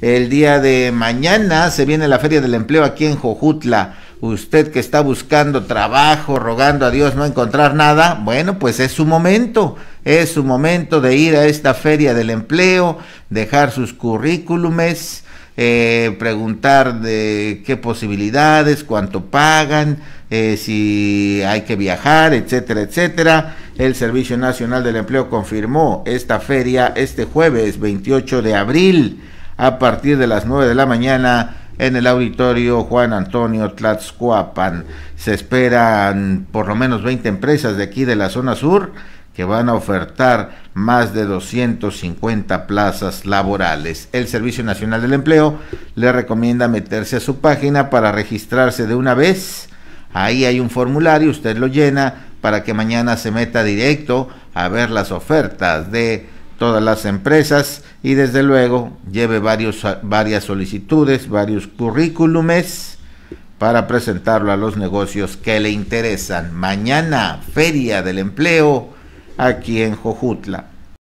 El día de mañana se viene la Feria del Empleo aquí en Jojutla. Usted que está buscando trabajo, rogando a Dios no encontrar nada, bueno, pues es su momento. Es su momento de ir a esta Feria del Empleo, dejar sus currículumes, eh, preguntar de qué posibilidades, cuánto pagan, eh, si hay que viajar, etcétera, etcétera. El Servicio Nacional del Empleo confirmó esta feria este jueves 28 de abril a partir de las 9 de la mañana en el auditorio Juan Antonio Tlatzcuapan. Se esperan por lo menos 20 empresas de aquí de la zona sur que van a ofertar más de 250 plazas laborales. El Servicio Nacional del Empleo le recomienda meterse a su página para registrarse de una vez. Ahí hay un formulario, usted lo llena para que mañana se meta directo a ver las ofertas de todas las empresas y desde luego lleve varios, varias solicitudes, varios currículumes para presentarlo a los negocios que le interesan. Mañana, Feria del Empleo, aquí en Jojutla.